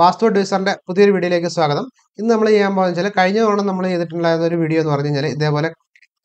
വാസ്തു അഡ്വൈസറിൻ്റെ പുതിയൊരു വീഡിയോയിലേക്ക് സ്വാഗതം ഇന്ന് നമ്മൾ ചെയ്യാൻ പോകുന്ന വെച്ചാൽ കഴിഞ്ഞ തവണ നമ്മൾ ചെയ്തിട്ടുണ്ടായിരുന്ന ഒരു വീഡിയോ എന്ന് പറഞ്ഞു കഴിഞ്ഞാൽ ഇതേപോലെ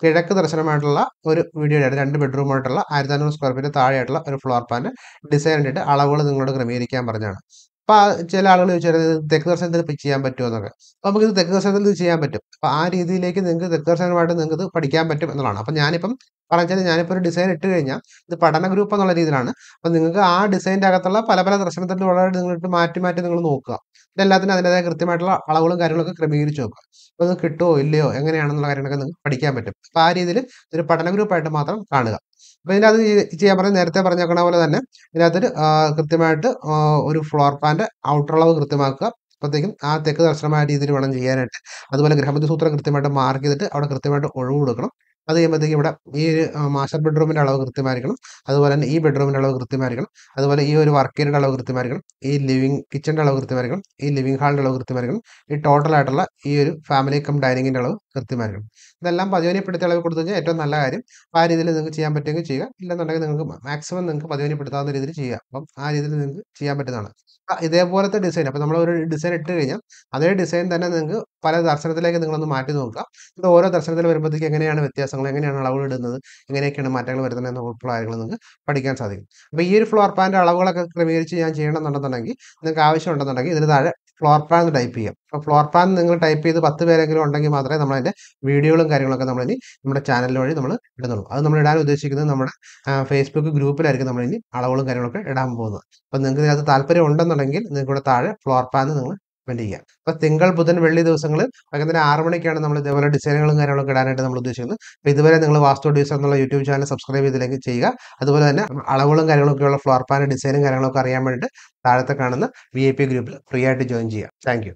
കിഴക്ക് ദർശനമായിട്ടുള്ള ഒരു വീഡിയോ ആയിട്ട് രണ്ട് ബെഡ്റൂമായിട്ടുള്ള ആയിരത്തി അഞ്ഞൂറ് സ്ക്വയർ ഫീറ്റ് താഴെയായിട്ടുള്ള ഒരു ഫ്ലോർ പ്ലാൻ ഡിസൈൻ ഇട്ടിട്ട് അളവുകൾ നിങ്ങളോട് ക്രമീകരിക്കാൻ പറഞ്ഞാണ് അപ്പോൾ ചില ആളുകൾ ചോദിച്ചത് തെക്ക് ദർശനത്തിൽ ചെയ്യാൻ പറ്റുമോ എന്നൊക്കെ അപ്പോൾ നമുക്കിത് തെക്ക് ദർശനത്തിൽ ചെയ്യാൻ പറ്റും അപ്പോൾ ആ രീതിയിലേക്ക് നിങ്ങൾക്ക് തെക്ക് ദർശനമായിട്ട് നിങ്ങൾക്ക് പഠിക്കാൻ പറ്റും എന്നുള്ളതാണ് അപ്പോൾ ഞാനിപ്പം കാരണം വെച്ചാൽ ഞാനിപ്പോൾ ഒരു ഡിസൈൻ ഇട്ട് കഴിഞ്ഞാൽ ഇത് പഠന ഗ്രൂപ്പ് എന്നുള്ള രീതിയിലാണ് അപ്പോൾ നിങ്ങൾക്ക് ആ ഡിസൈൻ്റെ അകത്തുള്ള പല പല ദർശനത്തിൻ്റെ വളരെ നിങ്ങളിട്ട് മാറ്റി മാറ്റി നിങ്ങൾ നോക്കുക ഇതെല്ലാത്തിനും അതിൻ്റെതായ കൃത്യമായിട്ടുള്ള അളവുകളും കാര്യങ്ങളൊക്കെ ക്രമീകരിച്ച് നോക്കുക അപ്പോൾ അത് കിട്ടുമോ ഇല്ലയോ എങ്ങനെയാണെന്നുള്ള കാര്യങ്ങളൊക്കെ നിങ്ങൾക്ക് പഠിക്കാൻ പറ്റും അപ്പം ആ രീതിയിൽ ഇതൊരു പഠന ഗ്രൂപ്പായിട്ട് മാത്രം കാണുക അപ്പോൾ ഇതിനകത്ത് ചെയ്യാൻ പറഞ്ഞാൽ നേരത്തെ പറഞ്ഞേക്കണ പോലെ തന്നെ ഇതിനകത്തൊരു കൃത്യമായിട്ട് ഒരു ഫ്ലോർ പ്ലാൻ്റെ അളവ് കൃത്യമാക്കുക അപ്പോഴത്തേക്കും ആ തെക്ക് ദർശനമായ രീതിയിൽ വേണം ചെയ്യാനായിട്ട് അതുപോലെ ഗ്രഹപതി സൂത്രം കൃത്യമായിട്ട് മാർക്ക് ചെയ്തിട്ട് അവിടെ കൃത്യമായിട്ട് ഒഴിവ് കൊടുക്കണം അത് കഴിയുമ്പോഴത്തേക്ക് ഇവിടെ ഈ മാസ്റ്റർ ബെഡ്റൂമിൻ്റെ അളവ് കൃത്യമായിരിക്കണം അതുപോലെ തന്നെ ഈ ബെഡ്റൂമിൻ്റെ അളവ് കൃത്യമായിരിക്കണം അതുപോലെ ഈ ഒരു വർക്ക് ഏരിയയുടെ അളവ് കൃത്യമായിരിക്കണം ഈ ലിവിങ് കിച്ചൻ്റെ അളവ് കൃത്യമായിരിക്കണം ഈ ലിവിങ് ഹാളിൻ്റെ അളവ് കൃത്യമായിരിക്കണം ഈ ടോട്ടലായിട്ടുള്ള ഈ ഒരു ഫാമിലി കം ഡൈനിങ്ങിൻ്റെ അളവ് കൃത്യമായിരിക്കണം ഇതെല്ലാം പതിവനിപ്പെടുത്തിയ അളവ് കൊടുത്തു കഴിഞ്ഞാൽ ഏറ്റവും നല്ല കാര്യം ആ രീതിയിൽ നിങ്ങൾക്ക് ചെയ്യാൻ പറ്റുമെങ്കിൽ ചെയ്യുക ഇല്ലെന്നുണ്ടെങ്കിൽ നിങ്ങൾക്ക് മാക്സിമം നിങ്ങൾക്ക് പതിവനിപ്പെടുത്താവുന്ന രീതിയിൽ ചെയ്യുക അപ്പം ആ രീതിയിൽ നിങ്ങൾക്ക് ചെയ്യാൻ പറ്റുന്നതാണ് ഇതേപോലത്തെ ഡിസൈൻ അപ്പോൾ നമ്മൾ ഒരു ഡിസൈൻ ഇട്ട് കഴിഞ്ഞാൽ അതേ ഡിസൈൻ തന്നെ നിങ്ങൾക്ക് പല ദർശനത്തിലേക്ക് നിങ്ങളൊന്ന് മാറ്റി നോക്കുക ഇത് ഓരോ ദർശനത്തിൽ വരുമ്പോഴത്തേക്ക് എങ്ങനെയാണ് വ്യത്യാസങ്ങൾ എങ്ങനെയാണ് ഇടുന്നത് എങ്ങനെയൊക്കെയാണ് മാറ്റങ്ങൾ വരുന്നത് എന്നുള്ള കാര്യങ്ങൾ നിങ്ങൾക്ക് പഠിക്കാൻ സാധിക്കും അപ്പോൾ ഈ ഒരു ഫ്ലോർ പ്ലാൻ്റെ അളവുകളൊക്കെ ക്രമീകരിച്ച് ഞാൻ ചെയ്യണമെന്നുണ്ടെന്നുണ്ടെങ്കിൽ നിങ്ങൾക്ക് ആവശ്യമുണ്ടെന്നുണ്ടെങ്കിൽ ഇതിന് താഴെ ഫ്ലോർ പ്ലാൻ എന്ന് ടൈപ്പ് ചെയ്യാം അപ്പോൾ ഫ്ലോർ പ്ലാൻ നിങ്ങൾ ടൈപ്പ് ചെയ്ത് പത്ത് പേരെങ്കിലും ഉണ്ടെങ്കിൽ മാത്രമേ നമ്മളതിൻ്റെ വീഡിയോകളും കാര്യങ്ങളൊക്കെ നമ്മളിനി നമ്മുടെ ചാനൽ വഴി നമ്മൾ ഇടുന്നുള്ളൂ അത് നമ്മൾ ഇടാൻ ഉദ്ദേശിക്കുന്നത് നമ്മുടെ ഫേസ്ബുക്ക് ഗ്രൂപ്പിലായിരിക്കും നമ്മളിനി അളവുകളും കാര്യങ്ങളൊക്കെ ഇടാൻ പോകുന്നത് അപ്പോൾ നിങ്ങൾക്ക് ഇതിനകത്ത് താല്പര്യം ഉണ്ടെന്നുണ്ടെങ്കിൽ നിങ്ങളുടെ താഴെ ഫ്ലോർ പ്ലാൻ നിങ്ങൾ സ്പെൻഡ് ചെയ്യുക അപ്പൊ തിങ്കൾ ബുധൻ വെള്ളി ദിവസങ്ങളിൽ വൈകുന്നേരം തന്നെ ആറ് മണിക്കാണ് നമ്മൾ ഇതേപോലെ ഡിസൈനുകളും കാര്യങ്ങളൊക്കെ ഇടാനായിട്ട് നമ്മൾ ഉദ്ദേശിക്കുന്നത് അപ്പോൾ ഇതുവരെ നിങ്ങൾ വാസ്തു ഡ്യൂസ് എന്നുള്ള യൂട്യൂബ് ചാനൽ സബ്സ്ക്രൈബ് ചെയ്തിലേക്ക് ചെയ്യുക അതുപോലെ തന്നെ അളവുകളും കാര്യങ്ങളൊക്കെയുള്ള ഫ്ലോർ പ്ലാൻ ഡിസൈനും കാര്യങ്ങളൊക്കെ അറിയാൻ വേണ്ടിയിട്ട് താഴത്തെ കാണുന്ന വി ഐ പി ഗ്രൂപ്പിൽ ഫ്രീ ആയിട്ട് ജോയിൻ ചെയ്യുക താങ്ക്